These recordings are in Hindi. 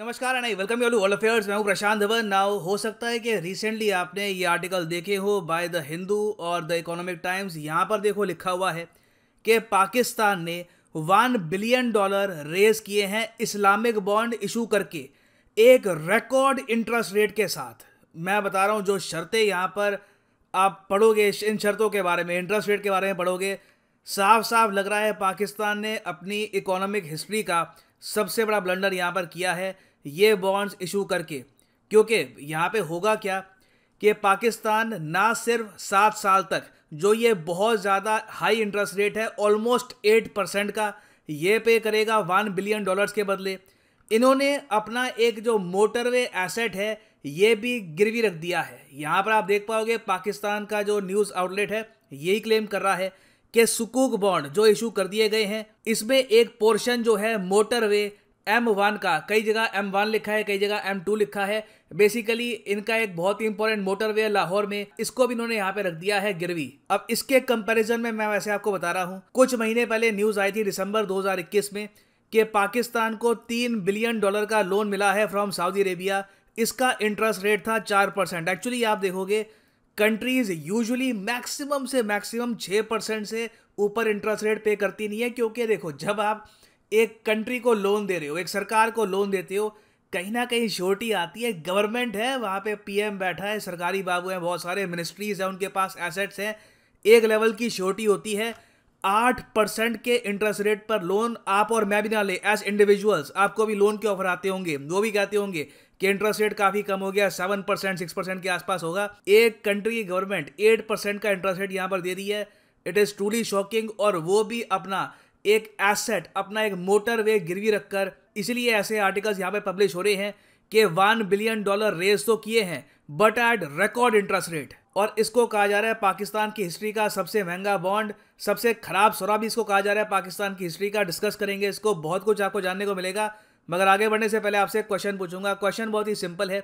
नमस्कार and welcome you all affairs मैं हूँ प्रशांत धवन नाउ हो सकता है कि रिसेंटली आपने ये आर्टिकल देखे हो बाय द हिंदू और द इकोनॉमिक टाइम्स यहाँ पर देखो लिखा हुआ है कि पाकिस्तान ने वन बिलियन डॉलर रेज किए हैं इस्लामिक बॉन्ड इशू करके एक रिकॉर्ड इंटरेस्ट रेट के साथ मैं बता रहा हूँ जो शर्तें यहाँ पर आप पढ़ोगे इन शर्तों के बारे में इंटरेस्ट रेट के बारे में पढ़ोगे साफ साफ लग रहा है पाकिस्तान ने अपनी इकोनॉमिक हिस्ट्री का सबसे बड़ा ब्लंडर यहाँ पर किया है ये बॉन्ड्स इशू करके क्योंकि यहाँ पे होगा क्या कि पाकिस्तान ना सिर्फ सात साल तक जो ये बहुत ज़्यादा हाई इंटरेस्ट रेट है ऑलमोस्ट एट परसेंट का ये पे करेगा वन बिलियन डॉलर्स के बदले इन्होंने अपना एक जो मोटरवे एसेट है ये भी गिरवी रख दिया है यहाँ पर आप देख पाओगे पाकिस्तान का जो न्यूज़ आउटलेट है यही क्लेम कर रहा है के सुकूक बॉन्ड जो इशू कर दिए गए हैं इसमें एक पोर्शन जो है मोटरवे एम वन का कई जगह एम वन लिखा है कई जगह एम टू लिखा है बेसिकली इनका एक बहुत ही इंपॉर्टेंट मोटरवे लाहौर में इसको भी इन्होंने यहाँ पे रख दिया है गिरवी अब इसके कंपैरिजन में मैं वैसे आपको बता रहा हूँ कुछ महीने पहले न्यूज़ आई थी दिसंबर 2021 में कि पाकिस्तान को तीन बिलियन डॉलर का लोन मिला है फ्रॉम सऊदी अरेबिया इसका इंटरेस्ट रेट था चार परसेंट एक्चुअली आप देखोगे कंट्रीज यूजुअली मैक्सिमम से मैक्सिमम छः परसेंट से ऊपर इंटरेस्ट रेट पे करती नहीं है क्योंकि देखो जब आप एक कंट्री को लोन दे रहे हो एक सरकार को लोन देते हो कहीं ना कहीं श्योरिटी आती है गवर्नमेंट है वहाँ पे पीएम बैठा है सरकारी बाबू हैं बहुत सारे मिनिस्ट्रीज हैं उनके पास एसेट्स हैं एक लेवल की श्योरिटी होती है आठ परसेंट के इंटरेस्ट रेट पर लोन आप और मैं भी ना ले एज इंडिविजुअल्स आपको भी लोन के ऑफर आते होंगे वो भी कहते होंगे कि इंटरेस्ट रेट काफी कम हो गया सेवन परसेंट सिक्स परसेंट के आसपास होगा एक कंट्री की गवर्नमेंट एट परसेंट का इंटरेस्ट रेट यहां पर दे रही है इट इज़ ट्रूली शॉकिंग और वो भी अपना एक एसेट अपना एक मोटर वे गिरवी रखकर इसलिए ऐसे आर्टिकल्स यहां पर पब्लिश हो रहे हैं कि वन बिलियन डॉलर रेज तो किए हैं but at record interest rate और इसको कहा जा रहा है पाकिस्तान की हिस्ट्री का सबसे महंगा बॉन्ड सबसे खराब सौरा भी इसको कहा जा रहा है पाकिस्तान की हिस्ट्री का डिस्कस करेंगे इसको बहुत कुछ आपको जानने को मिलेगा मगर आगे बढ़ने से पहले आपसे क्वेश्चन पूछूंगा क्वेश्चन बहुत ही सिंपल है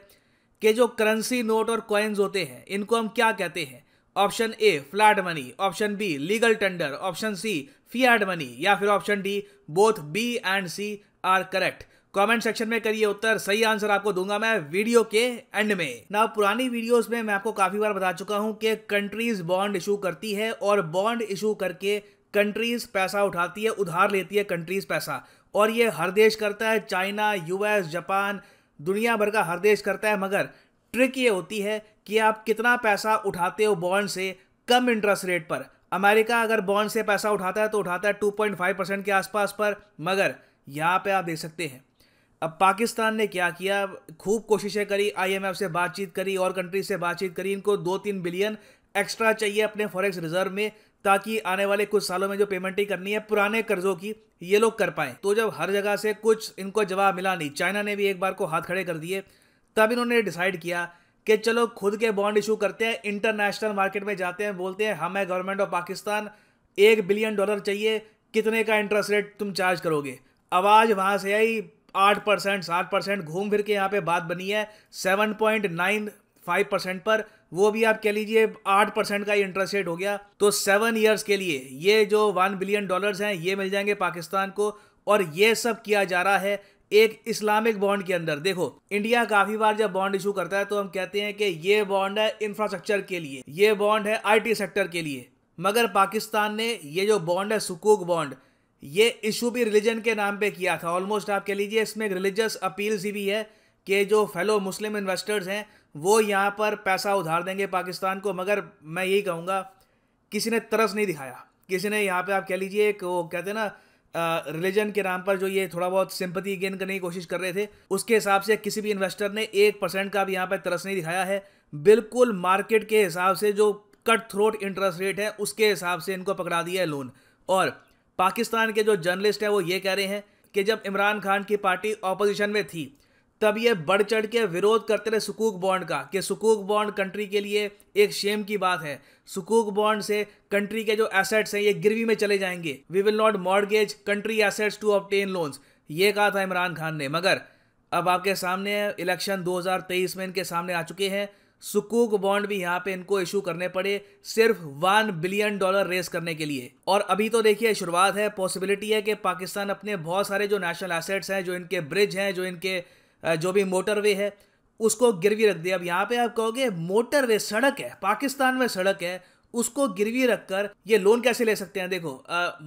कि जो करेंसी नोट और कॉइन्स होते हैं इनको हम क्या कहते हैं option A flat money option B legal tender option C fiat money या फिर option D both B and C are correct comment section में करिए उत्तर सही आंसर आपको दूंगा मैं वीडियो के एंड में ना पुरानी वीडियोस में मैं आपको काफी बार बता चुका हूं कि कंट्रीज बॉन्ड इशू करती है और बॉन्ड इशू करके कंट्रीज पैसा उठाती है उधार लेती है कंट्रीज पैसा और ये हर देश करता है चाइना यूएस जापान दुनिया भर का हर देश करता है मगर ट्रिक ये होती है कि आप कितना पैसा उठाते हो बॉन्ड से कम इंटरेस्ट रेट पर अमेरिका अगर बॉन्ड से पैसा उठाता है तो उठाता है 2.5 परसेंट के आसपास पर मगर यहाँ पे आप देख सकते हैं अब पाकिस्तान ने क्या किया खूब कोशिशें करी आईएमएफ से बातचीत करी और कंट्री से बातचीत करी इनको दो तीन बिलियन एक्स्ट्रा चाहिए अपने फॉरेक्स रिजर्व में ताकि आने वाले कुछ सालों में जो पेमेंट ही करनी है पुराने कर्जों की ये लोग कर पाएं तो जब हर जगह से कुछ इनको जवाब मिला नहीं चाइना ने भी एक बार को हाथ खड़े कर दिए तब इन्होंने डिसाइड किया कि चलो खुद के बॉन्ड इशू करते हैं इंटरनेशनल मार्केट में जाते हैं बोलते हैं हमें गवर्नमेंट ऑफ पाकिस्तान एक बिलियन डॉलर चाहिए कितने का इंटरेस्ट रेट तुम चार्ज करोगे आवाज़ वहाँ से आई आठ परसेंट सात परसेंट घूम फिर के यहाँ पे बात बनी है seven point nine five percent पर वो भी आप कह लीजिए आठ परसेंट का इंटरेस्ट रेट हो गया तो सेवन ईयर्स के लिए ये जो वन बिलियन डॉलर्स हैं ये मिल जाएंगे पाकिस्तान को और ये सब किया जा रहा है एक इस्लामिक बॉन्ड के अंदर देखो इंडिया काफी बार जब बॉन्ड इशू करता है तो हम कहते हैं कि ये बॉन्ड है इंफ्रास्ट्रक्चर के लिए ये बॉन्ड है आईटी सेक्टर के लिए मगर पाकिस्तान ने ये जो बॉन्ड है सुकूक बॉन्ड ये इशू भी रिलीजन के नाम पे किया था ऑलमोस्ट आप कह लीजिए इसमें एक रिलीजियस अपील सी भी है कि जो फेलो मुस्लिम इन्वेस्टर्स हैं वो यहाँ पर पैसा उधार देंगे पाकिस्तान को मगर मैं यही कहूँगा किसी ने तरस नहीं दिखाया किसी ने यहाँ पे आप कह लीजिए एक वो कहते हैं ना रिलीजन के नाम पर जो ये थोड़ा बहुत सिंपति गेन करने की कोशिश कर रहे थे उसके हिसाब से किसी भी इन्वेस्टर ने एक परसेंट का भी यहाँ पर तरस नहीं दिखाया है बिल्कुल मार्केट के हिसाब से जो कट थ्रोट इंटरेस्ट रेट है उसके हिसाब से इनको पकड़ा दिया है लोन और पाकिस्तान के जो जर्नलिस्ट हैं वो ये कह रहे हैं कि जब इमरान खान की पार्टी ऑपोजिशन में थी तब ये बढ़ चढ़ के विरोध करते रहे सुकूक बॉन्ड का कि सुकूक बॉन्ड कंट्री के लिए एक शेम की बात है सुकूक बॉन्ड से कंट्री के जो एसेट्स हैं ये गिरवी में चले जाएंगे we will not mortgage country assets to obtain loans ये कहा था इमरान खान ने मगर अब आपके सामने इलेक्शन 2023 में इनके सामने आ चुके हैं सुकूक बॉन्ड भी यहाँ पे इनको इशू करने पड़े सिर्फ वन बिलियन डॉलर रेस करने के लिए और अभी तो देखिए शुरुआत है पॉसिबिलिटी है कि पाकिस्तान अपने बहुत सारे जो नेशनल एसेट्स हैं जो इनके ब्रिज हैं जो इनके जो भी मोटरवे है उसको गिरवी रख दिया अब यहाँ पे आप कहोगे मोटरवे सड़क है पाकिस्तान में सड़क है उसको गिरवी रखकर ये लोन कैसे ले सकते हैं देखो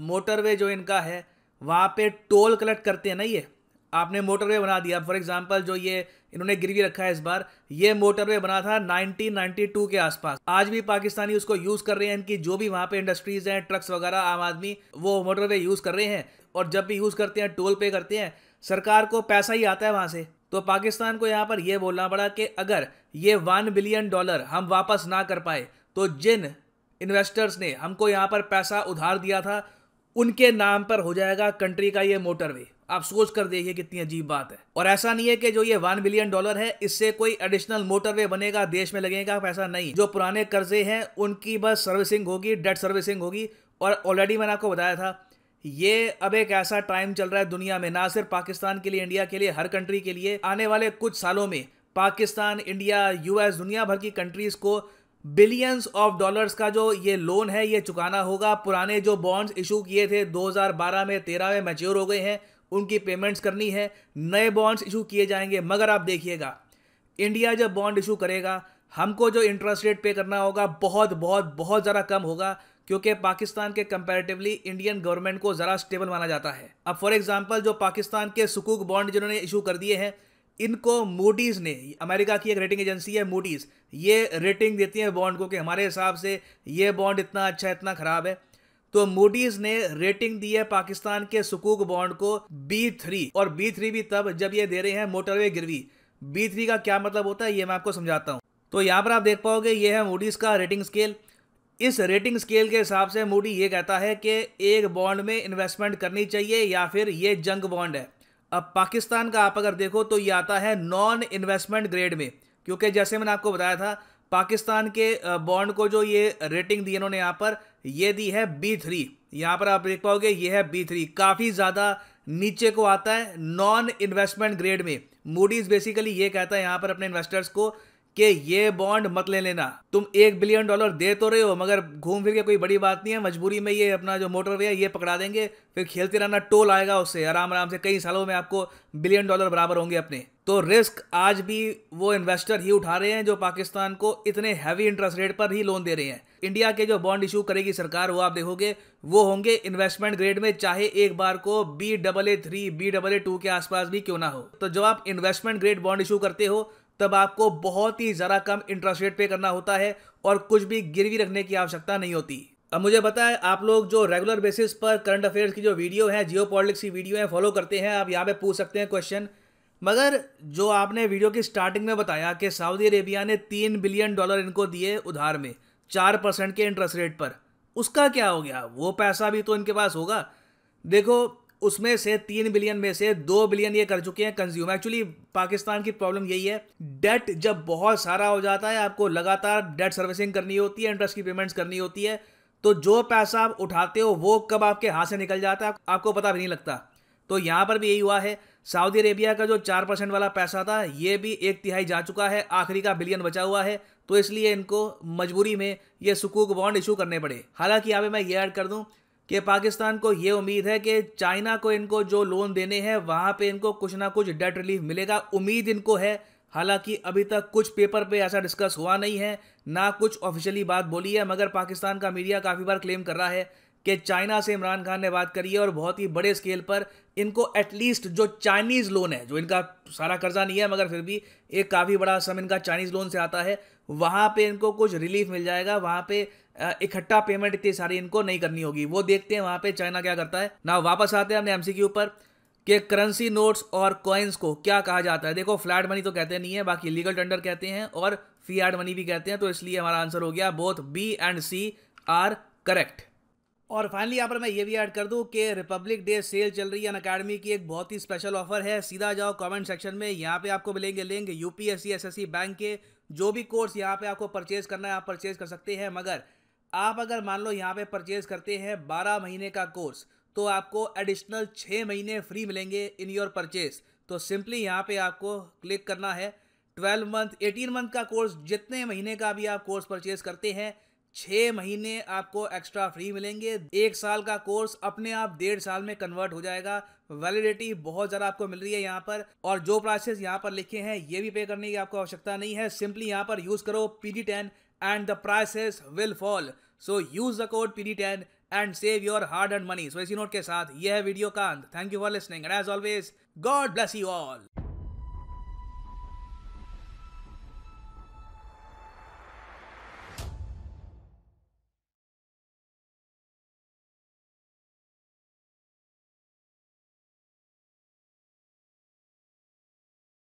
मोटरवे जो इनका है वहाँ पे टोल कलेक्ट करते हैं ना ये आपने मोटरवे बना दिया फॉर एग्जांपल जो ये इन्होंने गिरवी रखा है इस बार ये मोटरवे बना था 1992 के आसपास आज भी पाकिस्तानी उसको यूज़ कर रहे हैं इनकी जो भी वहाँ पे इंडस्ट्रीज हैं ट्रक्स वगैरह आम आदमी वो मोटरवे यूज़ कर रहे हैं और जब भी यूज़ करते हैं टोल पे करते हैं सरकार को पैसा ही आता है वहाँ से तो पाकिस्तान को यहाँ पर यह बोलना पड़ा कि अगर ये वन बिलियन डॉलर हम वापस ना कर पाए तो जिन इन्वेस्टर्स ने हमको यहाँ पर पैसा उधार दिया था उनके नाम पर हो जाएगा कंट्री का ये मोटरवे आप सोच कर देखिए कितनी अजीब बात है और ऐसा नहीं है कि जो ये वन बिलियन डॉलर है इससे कोई एडिशनल मोटरवे बनेगा देश में लगेगा पैसा नहीं जो पुराने कर्जे हैं उनकी बस सर्विसिंग होगी डेट सर्विसिंग होगी और ऑलरेडी मैंने आपको बताया था ये अब एक ऐसा टाइम चल रहा है दुनिया में ना सिर्फ पाकिस्तान के लिए इंडिया के लिए हर कंट्री के लिए आने वाले कुछ सालों में पाकिस्तान इंडिया यूएस दुनिया भर की कंट्रीज को बिलियंस ऑफ डॉलर्स का जो ये लोन है ये चुकाना होगा पुराने जो बॉन्ड्स इशू किए थे 2012 में 13 में मैच्योर हो गए हैं उनकी पेमेंट्स करनी है नए बॉन्ड्स इशू किए जाएंगे मगर आप देखिएगा इंडिया जब बॉन्ड इशू करेगा हमको जो इंटरेस्ट रेट पे करना होगा बहुत बहुत बहुत ज़्यादा कम होगा क्योंकि पाकिस्तान के कंपैरेटिवली इंडियन गवर्नमेंट को ज़रा स्टेबल माना जाता है अब फॉर एग्जाम्पल जो पाकिस्तान के सुकूक बॉन्ड जिन्होंने इशू कर दिए हैं इनको मूडीज़ ने अमेरिका की एक रेटिंग एजेंसी है मूडीज़ ये रेटिंग देती है बॉन्ड को कि हमारे हिसाब से ये बॉन्ड इतना अच्छा है इतना ख़राब है तो मूडीज़ ने रेटिंग दी है पाकिस्तान के सुकूक बॉन्ड को बी थ्री और बी थ्री भी तब जब ये दे रहे हैं मोटरवे गिरवी बी थ्री का क्या मतलब होता है ये मैं आपको समझाता हूँ तो यहाँ पर आप देख पाओगे ये है मूडीज़ का रेटिंग स्केल इस रेटिंग स्केल के हिसाब से मूडी ये कहता है कि एक बॉन्ड में इन्वेस्टमेंट करनी चाहिए या फिर ये जंग बॉन्ड है अब पाकिस्तान का आप अगर देखो तो ये आता है नॉन इन्वेस्टमेंट ग्रेड में क्योंकि जैसे मैंने आपको बताया था पाकिस्तान के बॉन्ड को जो ये रेटिंग दी इन्होंने यहाँ पर ये दी है बी थ्री यहाँ पर आप देख पाओगे ये है बी थ्री काफ़ी ज़्यादा नीचे को आता है नॉन इन्वेस्टमेंट ग्रेड में मूडीज़ बेसिकली ये कहता है यहाँ पर अपने इन्वेस्टर्स को कि ये बॉन्ड मत ले लेना तुम एक बिलियन डॉलर दे तो रहे हो मगर घूम फिर के कोई बड़ी बात नहीं है मजबूरी में ये अपना जो मोटर है ये पकड़ा देंगे फिर खेलते रहना टोल आएगा उससे आराम आराम से कई सालों में आपको बिलियन डॉलर बराबर होंगे अपने तो रिस्क आज भी वो इन्वेस्टर ही उठा रहे हैं जो पाकिस्तान को इतने हैवी इंटरेस्ट रेट पर ही लोन दे रहे हैं इंडिया के जो बॉन्ड इशू करेगी सरकार वो आप देखोगे वो होंगे इन्वेस्टमेंट ग्रेड में चाहे एक बार को B double A three B double A two के आसपास भी क्यों ना हो तो जब आप इन्वेस्टमेंट ग्रेड बॉन्ड इशू करते हो तब आपको बहुत ही ज़रा कम इंटरेस्ट रेट पे करना होता है और कुछ भी गिरवी रखने की आवश्यकता नहीं होती अब मुझे बताएं आप लोग जो रेगुलर बेसिस पर करंट अफेयर्स की जो वीडियो है जियो पॉलिटिक्स की वीडियो है फॉलो करते हैं आप यहाँ पे पूछ सकते हैं क्वेश्चन मगर जो आपने वीडियो की स्टार्टिंग में बताया कि सऊदी अरेबिया ने तीन बिलियन डॉलर इनको दिए उधार में चार परसेंट के इंटरेस्ट रेट पर उसका क्या हो गया वो पैसा भी तो इनके पास होगा देखो उसमें से तीन बिलियन में से दो बिलियन ये कर चुके हैं कंज्यूम एक्चुअली पाकिस्तान की प्रॉब्लम यही है डेट जब बहुत सारा हो जाता है आपको लगातार डेट सर्विसिंग करनी होती है इंटरेस्ट की पेमेंट्स करनी होती है तो जो पैसा आप उठाते हो वो कब आपके हाथ से निकल जाता है आपको पता भी नहीं लगता तो यहाँ पर भी यही हुआ है सऊदी अरेबिया का जो चार परसेंट वाला पैसा था ये भी एक तिहाई जा चुका है आखिरी का बिलियन बचा हुआ है तो इसलिए इनको मजबूरी में ये सुकूक बॉन्ड इशू करने पड़े हालांकि यहाँ पे मैं ये ऐड कर दूँ कि पाकिस्तान को ये उम्मीद है कि चाइना को इनको जो लोन देने हैं वहाँ पे इनको कुछ ना कुछ डेट रिलीफ मिलेगा उम्मीद इनको है हालांकि अभी तक कुछ पेपर पे ऐसा डिस्कस हुआ नहीं है ना कुछ ऑफिशियली बात बोली है मगर पाकिस्तान का मीडिया काफ़ी बार क्लेम कर रहा है कि चाइना से इमरान खान ने बात करी है और बहुत ही बड़े स्केल पर इनको एटलीस्ट जो चाइनीज़ लोन है जो इनका सारा कर्जा नहीं है मगर फिर भी एक काफ़ी बड़ा सम इनका चाइनीज़ लोन से आता है वहाँ पे इनको कुछ रिलीफ मिल जाएगा वहाँ पे इकट्ठा पेमेंट इतनी सारी इनको नहीं करनी होगी वो देखते हैं वहां पे चाइना क्या करता है ना वापस आते हैं हमने एम के ऊपर कि करेंसी नोट्स और कॉइन्स को क्या कहा जाता है देखो फ्लैट मनी तो कहते नहीं है बाकी लीगल टेंडर कहते हैं और फी एड मनी भी कहते हैं तो इसलिए हमारा आंसर हो गया both B and C are correct और फाइनली यहाँ पर मैं ये भी ऐड कर दूँ कि रिपब्लिक डे सेल चल रही है अन अकेडमी की एक बहुत ही स्पेशल ऑफर है सीधा जाओ कमेंट सेक्शन में यहाँ पे आपको मिलेंगे लिंक यूपीएससी एसएससी बैंक के जो भी कोर्स यहाँ पे आपको परचेज करना है आप परचेज कर सकते हैं मगर आप अगर मान लो यहाँ पे परचेज करते हैं बारह महीने का कोर्स तो आपको एडिशनल छः महीने फ्री मिलेंगे इन योर परचेज तो सिंपली यहाँ पे आपको क्लिक करना है ट्वेल्व मंथ एटीन मंथ का कोर्स जितने महीने का भी आप कोर्स परचेज करते हैं छः महीने आपको एक्स्ट्रा फ्री मिलेंगे एक साल का कोर्स अपने आप डेढ़ साल में कन्वर्ट हो जाएगा वैलिडिटी बहुत ज़्यादा आपको मिल रही है यहाँ पर और जो प्राइसेस यहाँ पर लिखे हैं ये भी पे करने की आपको आवश्यकता नहीं है सिंपली यहाँ पर यूज़ करो P D ten and the prices will fall. So use the code PD10 and save your hard earned money. So इसी नोट के साथ यह वीडियो का अंत thank you for listening and as always God bless you all